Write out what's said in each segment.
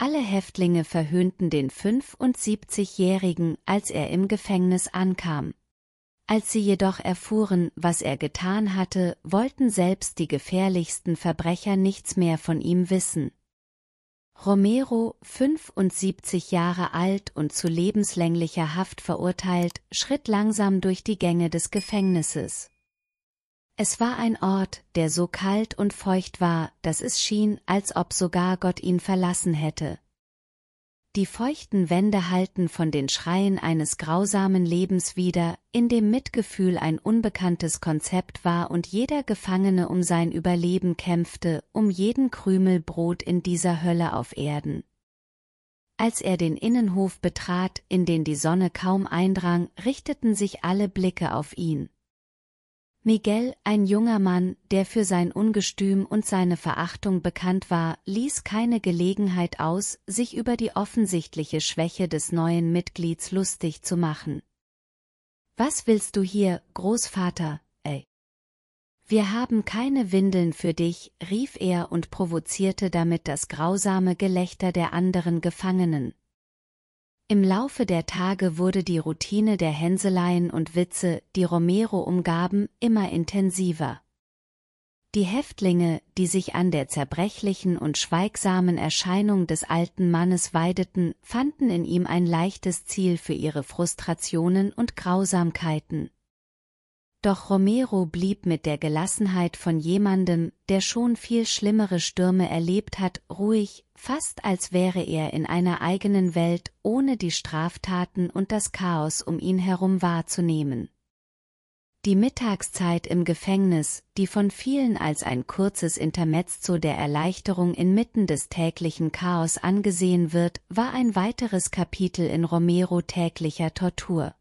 Alle Häftlinge verhöhnten den 75-Jährigen, als er im Gefängnis ankam. Als sie jedoch erfuhren, was er getan hatte, wollten selbst die gefährlichsten Verbrecher nichts mehr von ihm wissen. Romero, 75 Jahre alt und zu lebenslänglicher Haft verurteilt, schritt langsam durch die Gänge des Gefängnisses. Es war ein Ort, der so kalt und feucht war, dass es schien, als ob sogar Gott ihn verlassen hätte. Die feuchten Wände halten von den Schreien eines grausamen Lebens wider, in dem Mitgefühl ein unbekanntes Konzept war und jeder Gefangene um sein Überleben kämpfte, um jeden Krümel Brot in dieser Hölle auf Erden. Als er den Innenhof betrat, in den die Sonne kaum eindrang, richteten sich alle Blicke auf ihn. Miguel, ein junger Mann, der für sein Ungestüm und seine Verachtung bekannt war, ließ keine Gelegenheit aus, sich über die offensichtliche Schwäche des neuen Mitglieds lustig zu machen. Was willst du hier, Großvater, ey? Wir haben keine Windeln für dich, rief er und provozierte damit das grausame Gelächter der anderen Gefangenen, im Laufe der Tage wurde die Routine der Hänseleien und Witze, die Romero umgaben, immer intensiver. Die Häftlinge, die sich an der zerbrechlichen und schweigsamen Erscheinung des alten Mannes weideten, fanden in ihm ein leichtes Ziel für ihre Frustrationen und Grausamkeiten. Doch Romero blieb mit der Gelassenheit von jemandem, der schon viel schlimmere Stürme erlebt hat, ruhig, fast als wäre er in einer eigenen Welt, ohne die Straftaten und das Chaos um ihn herum wahrzunehmen. Die Mittagszeit im Gefängnis, die von vielen als ein kurzes Intermezzo der Erleichterung inmitten des täglichen Chaos angesehen wird, war ein weiteres Kapitel in Romero täglicher Tortur.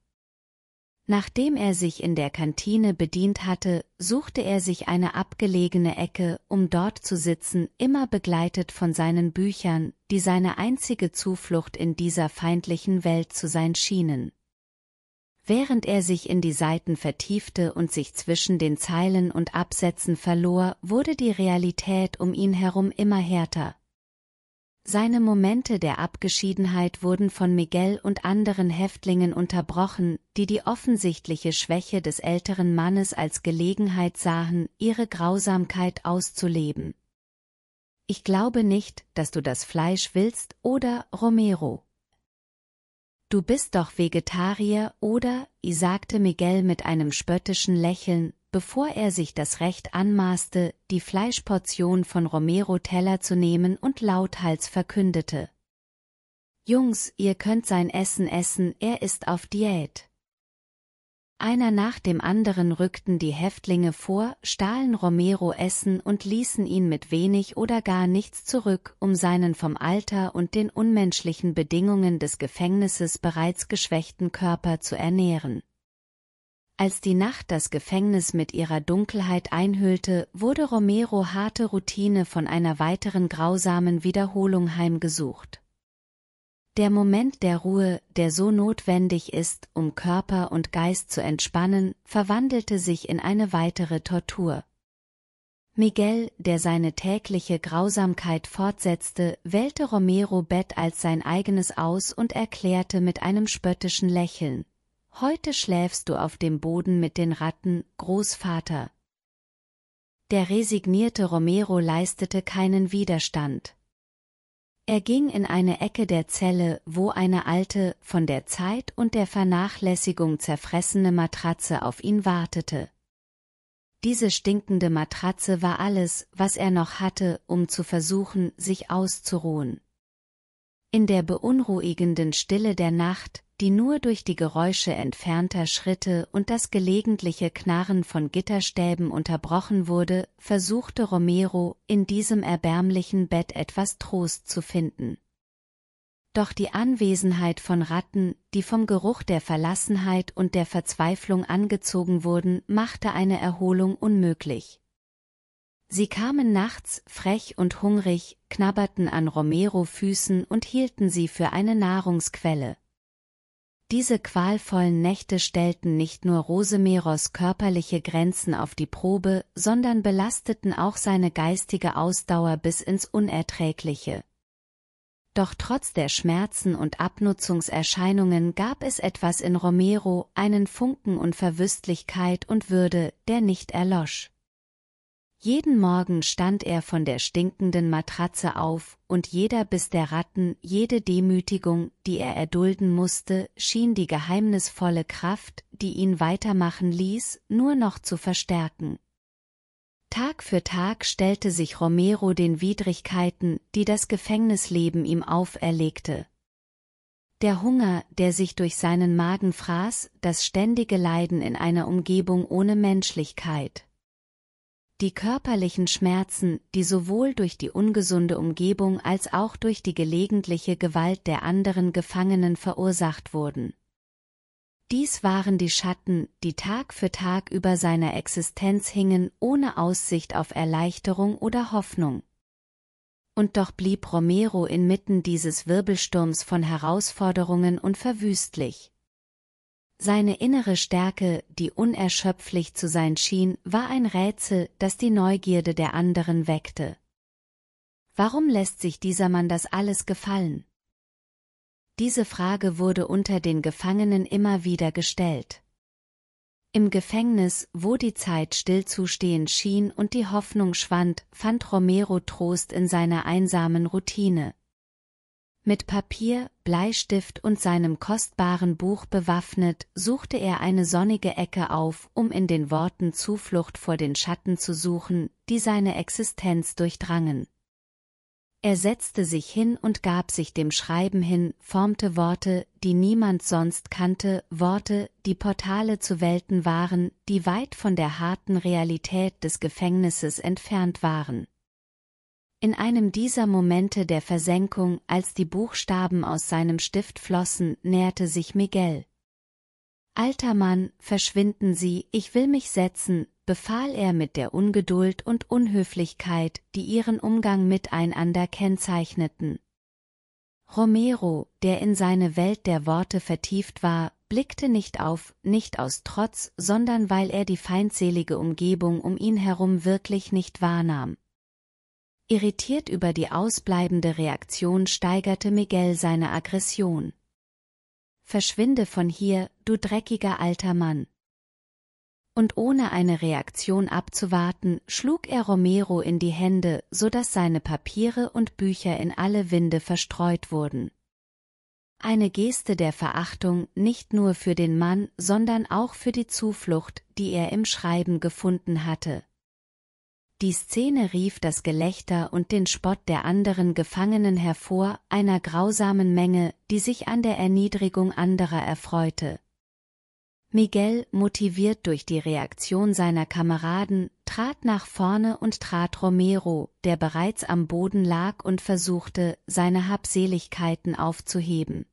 Nachdem er sich in der Kantine bedient hatte, suchte er sich eine abgelegene Ecke, um dort zu sitzen, immer begleitet von seinen Büchern, die seine einzige Zuflucht in dieser feindlichen Welt zu sein schienen. Während er sich in die Seiten vertiefte und sich zwischen den Zeilen und Absätzen verlor, wurde die Realität um ihn herum immer härter, seine Momente der Abgeschiedenheit wurden von Miguel und anderen Häftlingen unterbrochen, die die offensichtliche Schwäche des älteren Mannes als Gelegenheit sahen, ihre Grausamkeit auszuleben. Ich glaube nicht, dass du das Fleisch willst, oder, Romero. Du bist doch Vegetarier, oder, I sagte Miguel mit einem spöttischen Lächeln, bevor er sich das Recht anmaßte, die Fleischportion von Romero Teller zu nehmen und lauthals verkündete. Jungs, ihr könnt sein Essen essen, er ist auf Diät. Einer nach dem anderen rückten die Häftlinge vor, stahlen Romero Essen und ließen ihn mit wenig oder gar nichts zurück, um seinen vom Alter und den unmenschlichen Bedingungen des Gefängnisses bereits geschwächten Körper zu ernähren. Als die Nacht das Gefängnis mit ihrer Dunkelheit einhüllte, wurde Romero harte Routine von einer weiteren grausamen Wiederholung heimgesucht. Der Moment der Ruhe, der so notwendig ist, um Körper und Geist zu entspannen, verwandelte sich in eine weitere Tortur. Miguel, der seine tägliche Grausamkeit fortsetzte, wählte Romero Bett als sein eigenes aus und erklärte mit einem spöttischen Lächeln, Heute schläfst du auf dem Boden mit den Ratten, Großvater. Der resignierte Romero leistete keinen Widerstand. Er ging in eine Ecke der Zelle, wo eine alte, von der Zeit und der Vernachlässigung zerfressene Matratze auf ihn wartete. Diese stinkende Matratze war alles, was er noch hatte, um zu versuchen, sich auszuruhen. In der beunruhigenden Stille der Nacht, die nur durch die Geräusche entfernter Schritte und das gelegentliche Knarren von Gitterstäben unterbrochen wurde, versuchte Romero, in diesem erbärmlichen Bett etwas Trost zu finden. Doch die Anwesenheit von Ratten, die vom Geruch der Verlassenheit und der Verzweiflung angezogen wurden, machte eine Erholung unmöglich. Sie kamen nachts, frech und hungrig, knabberten an Romero Füßen und hielten sie für eine Nahrungsquelle. Diese qualvollen Nächte stellten nicht nur Rosemeros körperliche Grenzen auf die Probe, sondern belasteten auch seine geistige Ausdauer bis ins Unerträgliche. Doch trotz der Schmerzen und Abnutzungserscheinungen gab es etwas in Romero, einen Funken Unverwüstlichkeit und Würde, der nicht erlosch. Jeden Morgen stand er von der stinkenden Matratze auf, und jeder Biss der Ratten, jede Demütigung, die er erdulden musste, schien die geheimnisvolle Kraft, die ihn weitermachen ließ, nur noch zu verstärken. Tag für Tag stellte sich Romero den Widrigkeiten, die das Gefängnisleben ihm auferlegte. Der Hunger, der sich durch seinen Magen fraß, das ständige Leiden in einer Umgebung ohne Menschlichkeit. Die körperlichen Schmerzen, die sowohl durch die ungesunde Umgebung als auch durch die gelegentliche Gewalt der anderen Gefangenen verursacht wurden. Dies waren die Schatten, die Tag für Tag über seiner Existenz hingen, ohne Aussicht auf Erleichterung oder Hoffnung. Und doch blieb Romero inmitten dieses Wirbelsturms von Herausforderungen unverwüstlich. Seine innere Stärke, die unerschöpflich zu sein schien, war ein Rätsel, das die Neugierde der anderen weckte. Warum lässt sich dieser Mann das alles gefallen? Diese Frage wurde unter den Gefangenen immer wieder gestellt. Im Gefängnis, wo die Zeit stillzustehen schien und die Hoffnung schwand, fand Romero Trost in seiner einsamen Routine. Mit Papier, Bleistift und seinem kostbaren Buch bewaffnet, suchte er eine sonnige Ecke auf, um in den Worten Zuflucht vor den Schatten zu suchen, die seine Existenz durchdrangen. Er setzte sich hin und gab sich dem Schreiben hin, formte Worte, die niemand sonst kannte, Worte, die Portale zu Welten waren, die weit von der harten Realität des Gefängnisses entfernt waren. In einem dieser Momente der Versenkung, als die Buchstaben aus seinem Stift flossen, näherte sich Miguel. Alter Mann, verschwinden Sie, ich will mich setzen, befahl er mit der Ungeduld und Unhöflichkeit, die ihren Umgang miteinander kennzeichneten. Romero, der in seine Welt der Worte vertieft war, blickte nicht auf, nicht aus Trotz, sondern weil er die feindselige Umgebung um ihn herum wirklich nicht wahrnahm. Irritiert über die ausbleibende Reaktion steigerte Miguel seine Aggression. Verschwinde von hier, du dreckiger alter Mann. Und ohne eine Reaktion abzuwarten, schlug er Romero in die Hände, so dass seine Papiere und Bücher in alle Winde verstreut wurden. Eine Geste der Verachtung nicht nur für den Mann, sondern auch für die Zuflucht, die er im Schreiben gefunden hatte. Die Szene rief das Gelächter und den Spott der anderen Gefangenen hervor, einer grausamen Menge, die sich an der Erniedrigung anderer erfreute. Miguel, motiviert durch die Reaktion seiner Kameraden, trat nach vorne und trat Romero, der bereits am Boden lag und versuchte, seine Habseligkeiten aufzuheben.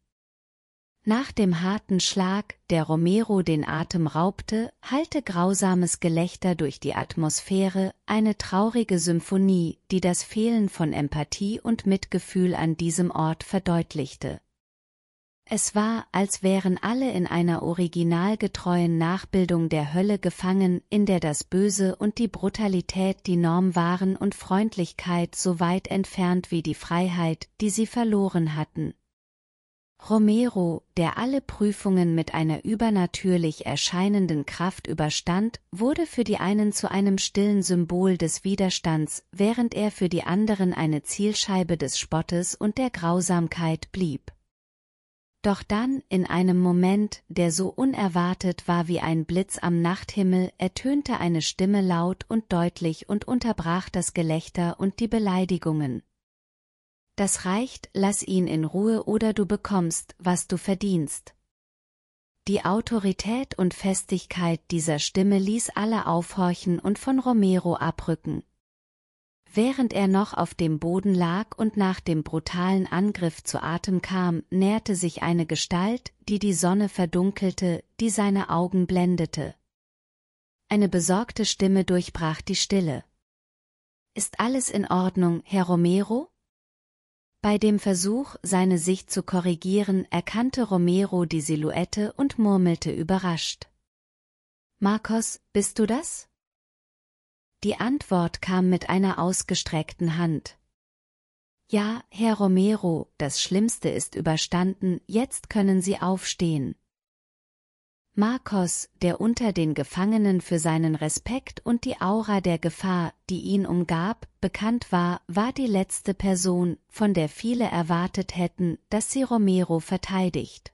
Nach dem harten Schlag, der Romero den Atem raubte, hallte grausames Gelächter durch die Atmosphäre, eine traurige Symphonie, die das Fehlen von Empathie und Mitgefühl an diesem Ort verdeutlichte. Es war, als wären alle in einer originalgetreuen Nachbildung der Hölle gefangen, in der das Böse und die Brutalität die Norm waren und Freundlichkeit so weit entfernt wie die Freiheit, die sie verloren hatten. Romero, der alle Prüfungen mit einer übernatürlich erscheinenden Kraft überstand, wurde für die einen zu einem stillen Symbol des Widerstands, während er für die anderen eine Zielscheibe des Spottes und der Grausamkeit blieb. Doch dann, in einem Moment, der so unerwartet war wie ein Blitz am Nachthimmel, ertönte eine Stimme laut und deutlich und unterbrach das Gelächter und die Beleidigungen, das reicht, lass ihn in Ruhe oder du bekommst, was du verdienst. Die Autorität und Festigkeit dieser Stimme ließ alle aufhorchen und von Romero abrücken. Während er noch auf dem Boden lag und nach dem brutalen Angriff zu Atem kam, näherte sich eine Gestalt, die die Sonne verdunkelte, die seine Augen blendete. Eine besorgte Stimme durchbrach die Stille. Ist alles in Ordnung, Herr Romero? Bei dem Versuch, seine Sicht zu korrigieren, erkannte Romero die Silhouette und murmelte überrascht. Marcos, bist du das? Die Antwort kam mit einer ausgestreckten Hand. Ja, Herr Romero, das Schlimmste ist überstanden, jetzt können Sie aufstehen. Marcos, der unter den Gefangenen für seinen Respekt und die Aura der Gefahr, die ihn umgab, bekannt war, war die letzte Person, von der viele erwartet hätten, dass sie Romero verteidigt.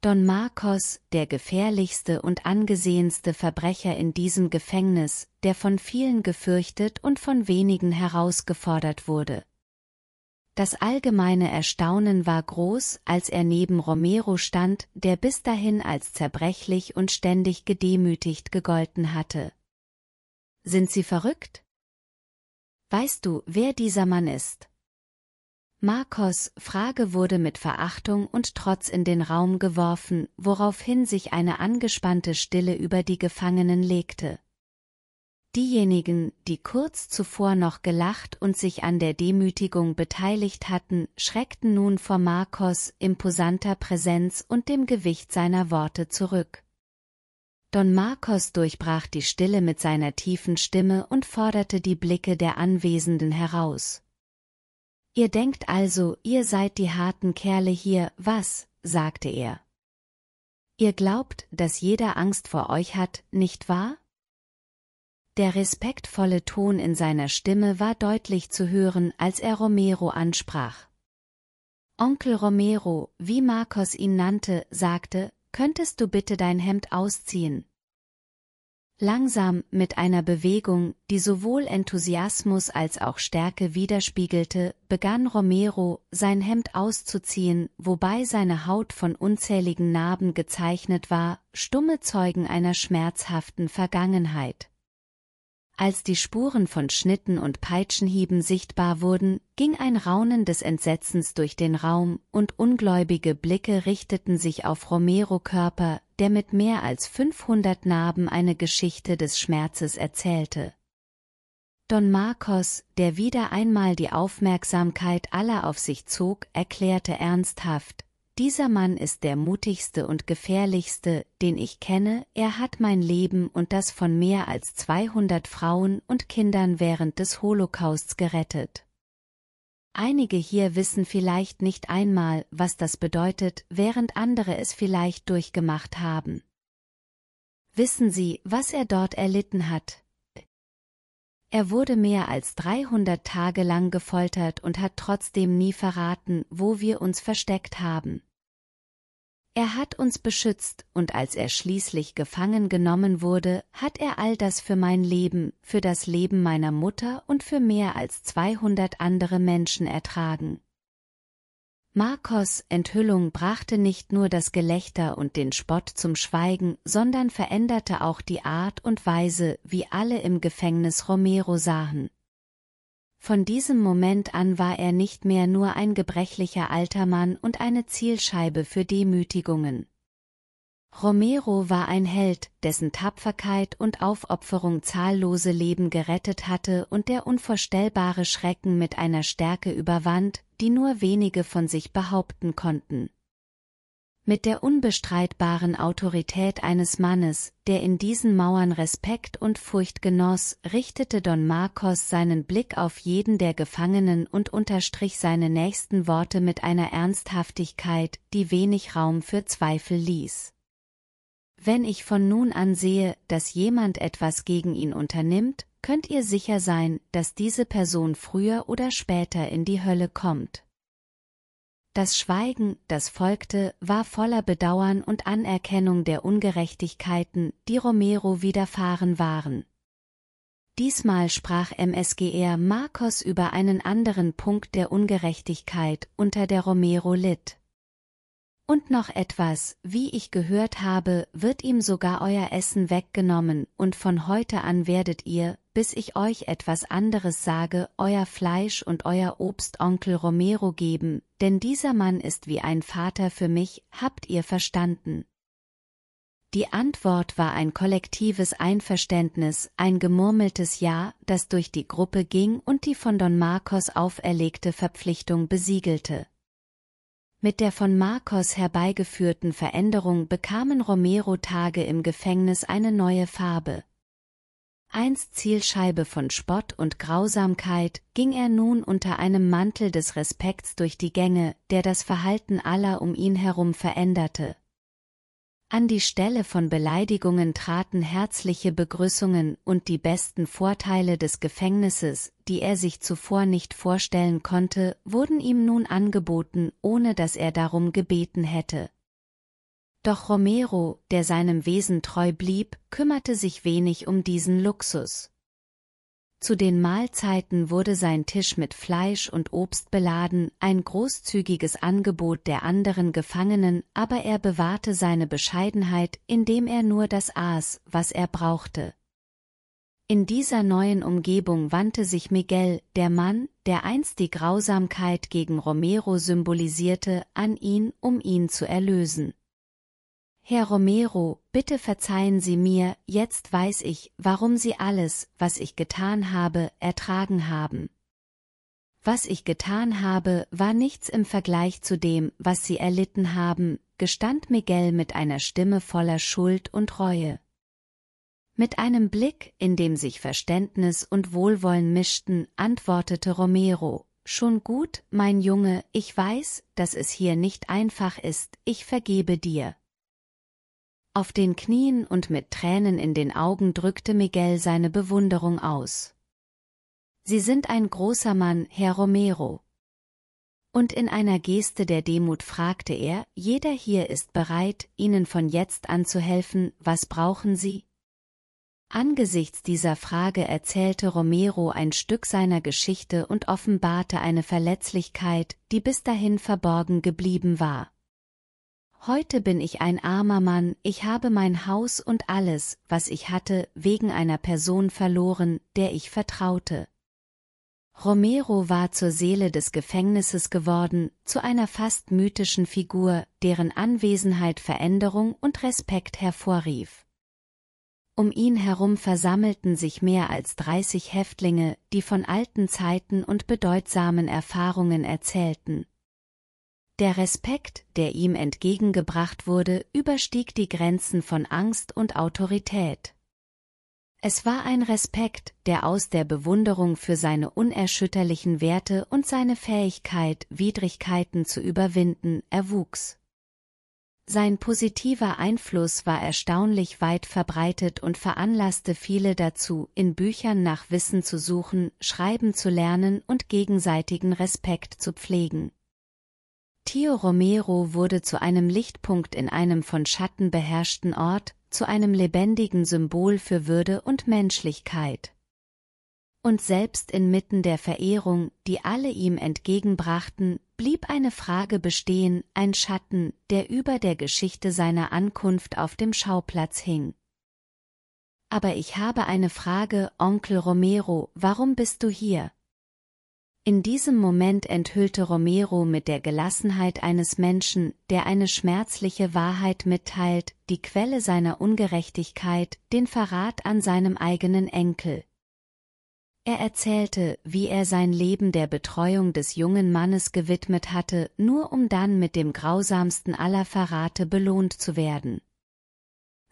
Don Marcos, der gefährlichste und angesehenste Verbrecher in diesem Gefängnis, der von vielen gefürchtet und von wenigen herausgefordert wurde, das allgemeine Erstaunen war groß, als er neben Romero stand, der bis dahin als zerbrechlich und ständig gedemütigt gegolten hatte. Sind Sie verrückt? Weißt du, wer dieser Mann ist? Marcos Frage wurde mit Verachtung und Trotz in den Raum geworfen, woraufhin sich eine angespannte Stille über die Gefangenen legte. Diejenigen, die kurz zuvor noch gelacht und sich an der Demütigung beteiligt hatten, schreckten nun vor Marcos imposanter Präsenz und dem Gewicht seiner Worte zurück. Don Marcos durchbrach die Stille mit seiner tiefen Stimme und forderte die Blicke der Anwesenden heraus. Ihr denkt also, ihr seid die harten Kerle hier, was, sagte er. Ihr glaubt, dass jeder Angst vor euch hat, nicht wahr? Der respektvolle Ton in seiner Stimme war deutlich zu hören, als er Romero ansprach. Onkel Romero, wie Marcos ihn nannte, sagte, könntest du bitte dein Hemd ausziehen? Langsam, mit einer Bewegung, die sowohl Enthusiasmus als auch Stärke widerspiegelte, begann Romero, sein Hemd auszuziehen, wobei seine Haut von unzähligen Narben gezeichnet war, stumme Zeugen einer schmerzhaften Vergangenheit. Als die Spuren von Schnitten und Peitschenhieben sichtbar wurden, ging ein Raunen des Entsetzens durch den Raum, und ungläubige Blicke richteten sich auf Romero Körper, der mit mehr als 500 Narben eine Geschichte des Schmerzes erzählte. Don Marcos, der wieder einmal die Aufmerksamkeit aller auf sich zog, erklärte ernsthaft, dieser Mann ist der mutigste und gefährlichste, den ich kenne, er hat mein Leben und das von mehr als 200 Frauen und Kindern während des Holocausts gerettet. Einige hier wissen vielleicht nicht einmal, was das bedeutet, während andere es vielleicht durchgemacht haben. Wissen Sie, was er dort erlitten hat? Er wurde mehr als 300 Tage lang gefoltert und hat trotzdem nie verraten, wo wir uns versteckt haben. Er hat uns beschützt, und als er schließlich gefangen genommen wurde, hat er all das für mein Leben, für das Leben meiner Mutter und für mehr als 200 andere Menschen ertragen. Marcos Enthüllung brachte nicht nur das Gelächter und den Spott zum Schweigen, sondern veränderte auch die Art und Weise, wie alle im Gefängnis Romero sahen. Von diesem Moment an war er nicht mehr nur ein gebrechlicher alter Mann und eine Zielscheibe für Demütigungen. Romero war ein Held, dessen Tapferkeit und Aufopferung zahllose Leben gerettet hatte und der unvorstellbare Schrecken mit einer Stärke überwand, die nur wenige von sich behaupten konnten. Mit der unbestreitbaren Autorität eines Mannes, der in diesen Mauern Respekt und Furcht genoss, richtete Don Marcos seinen Blick auf jeden der Gefangenen und unterstrich seine nächsten Worte mit einer Ernsthaftigkeit, die wenig Raum für Zweifel ließ. Wenn ich von nun an sehe, dass jemand etwas gegen ihn unternimmt, könnt ihr sicher sein, dass diese Person früher oder später in die Hölle kommt. Das Schweigen, das folgte, war voller Bedauern und Anerkennung der Ungerechtigkeiten, die Romero widerfahren waren. Diesmal sprach MSGR Marcos über einen anderen Punkt der Ungerechtigkeit, unter der Romero litt. Und noch etwas, wie ich gehört habe, wird ihm sogar euer Essen weggenommen, und von heute an werdet ihr, bis ich euch etwas anderes sage, euer Fleisch und euer Obstonkel Romero geben, denn dieser Mann ist wie ein Vater für mich, habt ihr verstanden? Die Antwort war ein kollektives Einverständnis, ein gemurmeltes Ja, das durch die Gruppe ging und die von Don Marcos auferlegte Verpflichtung besiegelte. Mit der von Marcos herbeigeführten Veränderung bekamen Romero-Tage im Gefängnis eine neue Farbe. Einst Zielscheibe von Spott und Grausamkeit, ging er nun unter einem Mantel des Respekts durch die Gänge, der das Verhalten aller um ihn herum veränderte. An die Stelle von Beleidigungen traten herzliche Begrüßungen und die besten Vorteile des Gefängnisses, die er sich zuvor nicht vorstellen konnte, wurden ihm nun angeboten, ohne dass er darum gebeten hätte. Doch Romero, der seinem Wesen treu blieb, kümmerte sich wenig um diesen Luxus. Zu den Mahlzeiten wurde sein Tisch mit Fleisch und Obst beladen, ein großzügiges Angebot der anderen Gefangenen, aber er bewahrte seine Bescheidenheit, indem er nur das aß, was er brauchte. In dieser neuen Umgebung wandte sich Miguel, der Mann, der einst die Grausamkeit gegen Romero symbolisierte, an ihn, um ihn zu erlösen. Herr Romero, bitte verzeihen Sie mir, jetzt weiß ich, warum Sie alles, was ich getan habe, ertragen haben. Was ich getan habe, war nichts im Vergleich zu dem, was Sie erlitten haben, gestand Miguel mit einer Stimme voller Schuld und Reue. Mit einem Blick, in dem sich Verständnis und Wohlwollen mischten, antwortete Romero, Schon gut, mein Junge, ich weiß, dass es hier nicht einfach ist, ich vergebe dir. Auf den Knien und mit Tränen in den Augen drückte Miguel seine Bewunderung aus. Sie sind ein großer Mann, Herr Romero. Und in einer Geste der Demut fragte er, jeder hier ist bereit, Ihnen von jetzt an zu helfen, was brauchen Sie? Angesichts dieser Frage erzählte Romero ein Stück seiner Geschichte und offenbarte eine Verletzlichkeit, die bis dahin verborgen geblieben war. Heute bin ich ein armer Mann, ich habe mein Haus und alles, was ich hatte, wegen einer Person verloren, der ich vertraute. Romero war zur Seele des Gefängnisses geworden, zu einer fast mythischen Figur, deren Anwesenheit Veränderung und Respekt hervorrief. Um ihn herum versammelten sich mehr als dreißig Häftlinge, die von alten Zeiten und bedeutsamen Erfahrungen erzählten, der Respekt, der ihm entgegengebracht wurde, überstieg die Grenzen von Angst und Autorität. Es war ein Respekt, der aus der Bewunderung für seine unerschütterlichen Werte und seine Fähigkeit, Widrigkeiten zu überwinden, erwuchs. Sein positiver Einfluss war erstaunlich weit verbreitet und veranlasste viele dazu, in Büchern nach Wissen zu suchen, schreiben zu lernen und gegenseitigen Respekt zu pflegen. Tio Romero wurde zu einem Lichtpunkt in einem von Schatten beherrschten Ort, zu einem lebendigen Symbol für Würde und Menschlichkeit. Und selbst inmitten der Verehrung, die alle ihm entgegenbrachten, blieb eine Frage bestehen, ein Schatten, der über der Geschichte seiner Ankunft auf dem Schauplatz hing. Aber ich habe eine Frage, Onkel Romero, warum bist du hier? In diesem Moment enthüllte Romero mit der Gelassenheit eines Menschen, der eine schmerzliche Wahrheit mitteilt, die Quelle seiner Ungerechtigkeit, den Verrat an seinem eigenen Enkel. Er erzählte, wie er sein Leben der Betreuung des jungen Mannes gewidmet hatte, nur um dann mit dem grausamsten aller Verrate belohnt zu werden.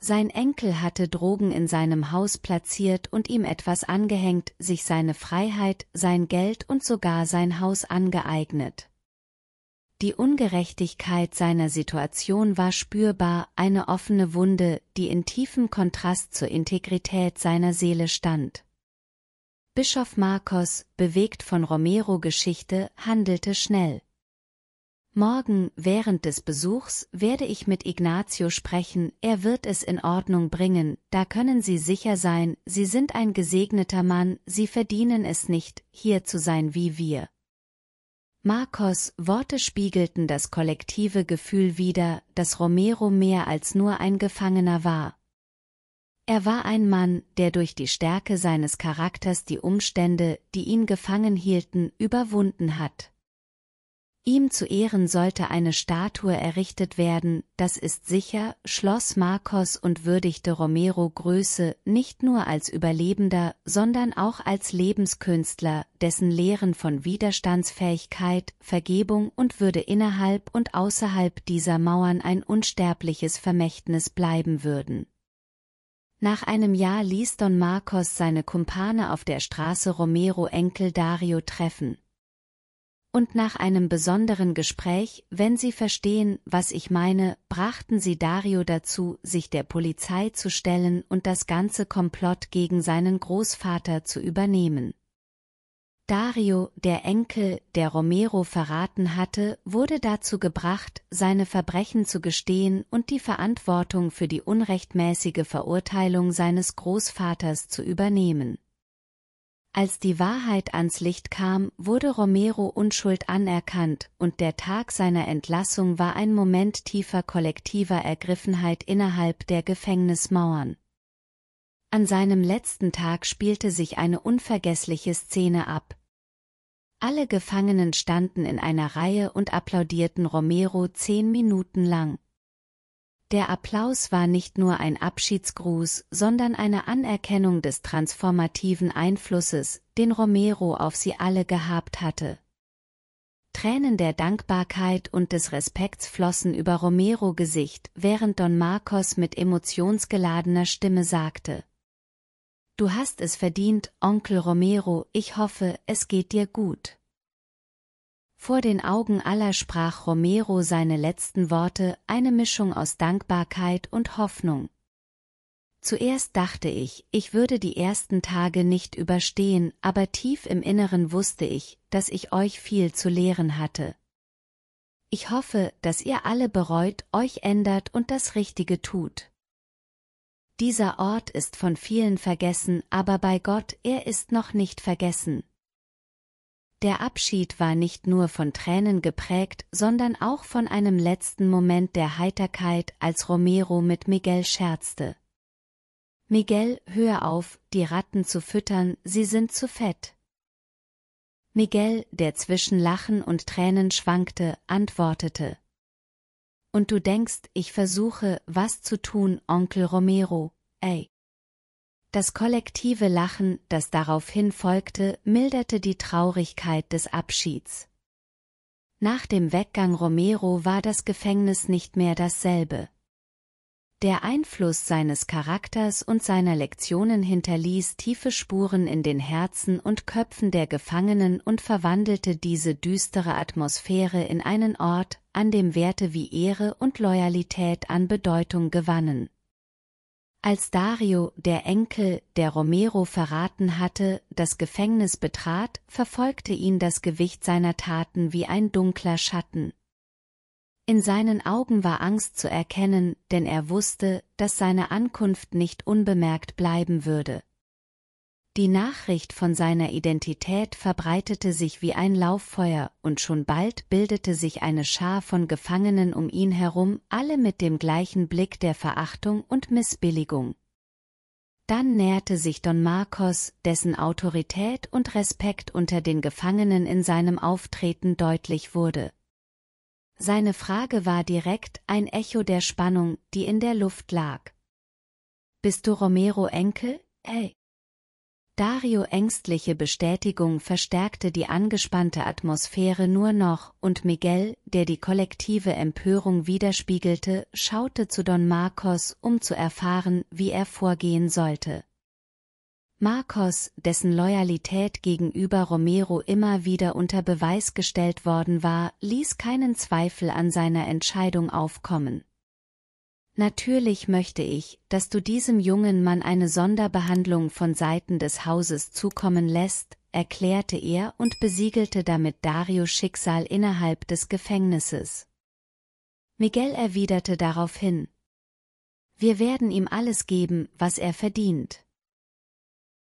Sein Enkel hatte Drogen in seinem Haus platziert und ihm etwas angehängt, sich seine Freiheit, sein Geld und sogar sein Haus angeeignet. Die Ungerechtigkeit seiner Situation war spürbar, eine offene Wunde, die in tiefem Kontrast zur Integrität seiner Seele stand. Bischof Marcos, bewegt von Romero Geschichte, handelte schnell. Morgen während des Besuchs werde ich mit Ignazio sprechen, er wird es in Ordnung bringen, da können Sie sicher sein, Sie sind ein gesegneter Mann, Sie verdienen es nicht, hier zu sein wie wir. Marcos Worte spiegelten das kollektive Gefühl wider, dass Romero mehr als nur ein Gefangener war. Er war ein Mann, der durch die Stärke seines Charakters die Umstände, die ihn gefangen hielten, überwunden hat. Ihm zu Ehren sollte eine Statue errichtet werden, das ist sicher, schloss Marcos und würdigte Romero Größe nicht nur als Überlebender, sondern auch als Lebenskünstler, dessen Lehren von Widerstandsfähigkeit, Vergebung und Würde innerhalb und außerhalb dieser Mauern ein unsterbliches Vermächtnis bleiben würden. Nach einem Jahr ließ Don Marcos seine Kumpane auf der Straße Romero Enkel Dario treffen und nach einem besonderen Gespräch, wenn Sie verstehen, was ich meine, brachten sie Dario dazu, sich der Polizei zu stellen und das ganze Komplott gegen seinen Großvater zu übernehmen. Dario, der Enkel, der Romero verraten hatte, wurde dazu gebracht, seine Verbrechen zu gestehen und die Verantwortung für die unrechtmäßige Verurteilung seines Großvaters zu übernehmen. Als die Wahrheit ans Licht kam, wurde Romero Unschuld anerkannt, und der Tag seiner Entlassung war ein Moment tiefer kollektiver Ergriffenheit innerhalb der Gefängnismauern. An seinem letzten Tag spielte sich eine unvergessliche Szene ab. Alle Gefangenen standen in einer Reihe und applaudierten Romero zehn Minuten lang. Der Applaus war nicht nur ein Abschiedsgruß, sondern eine Anerkennung des transformativen Einflusses, den Romero auf sie alle gehabt hatte. Tränen der Dankbarkeit und des Respekts flossen über Romero Gesicht, während Don Marcos mit emotionsgeladener Stimme sagte. Du hast es verdient, Onkel Romero, ich hoffe, es geht dir gut. Vor den Augen aller sprach Romero seine letzten Worte, eine Mischung aus Dankbarkeit und Hoffnung. Zuerst dachte ich, ich würde die ersten Tage nicht überstehen, aber tief im Inneren wusste ich, dass ich euch viel zu lehren hatte. Ich hoffe, dass ihr alle bereut, euch ändert und das Richtige tut. Dieser Ort ist von vielen vergessen, aber bei Gott, er ist noch nicht vergessen. Der Abschied war nicht nur von Tränen geprägt, sondern auch von einem letzten Moment der Heiterkeit, als Romero mit Miguel scherzte. Miguel, hör auf, die Ratten zu füttern, sie sind zu fett. Miguel, der zwischen Lachen und Tränen schwankte, antwortete. Und du denkst, ich versuche, was zu tun, Onkel Romero, ey. Das kollektive Lachen, das daraufhin folgte, milderte die Traurigkeit des Abschieds. Nach dem Weggang Romero war das Gefängnis nicht mehr dasselbe. Der Einfluss seines Charakters und seiner Lektionen hinterließ tiefe Spuren in den Herzen und Köpfen der Gefangenen und verwandelte diese düstere Atmosphäre in einen Ort, an dem Werte wie Ehre und Loyalität an Bedeutung gewannen. Als Dario, der Enkel, der Romero verraten hatte, das Gefängnis betrat, verfolgte ihn das Gewicht seiner Taten wie ein dunkler Schatten. In seinen Augen war Angst zu erkennen, denn er wusste, dass seine Ankunft nicht unbemerkt bleiben würde. Die Nachricht von seiner Identität verbreitete sich wie ein Lauffeuer, und schon bald bildete sich eine Schar von Gefangenen um ihn herum, alle mit dem gleichen Blick der Verachtung und Missbilligung. Dann näherte sich Don Marcos, dessen Autorität und Respekt unter den Gefangenen in seinem Auftreten deutlich wurde. Seine Frage war direkt ein Echo der Spannung, die in der Luft lag. Bist du Romero Enkel? Ey! Dario ängstliche Bestätigung verstärkte die angespannte Atmosphäre nur noch, und Miguel, der die kollektive Empörung widerspiegelte, schaute zu Don Marcos, um zu erfahren, wie er vorgehen sollte. Marcos, dessen Loyalität gegenüber Romero immer wieder unter Beweis gestellt worden war, ließ keinen Zweifel an seiner Entscheidung aufkommen. Natürlich möchte ich, dass du diesem jungen Mann eine Sonderbehandlung von Seiten des Hauses zukommen lässt, erklärte er und besiegelte damit Darios Schicksal innerhalb des Gefängnisses. Miguel erwiderte daraufhin, wir werden ihm alles geben, was er verdient.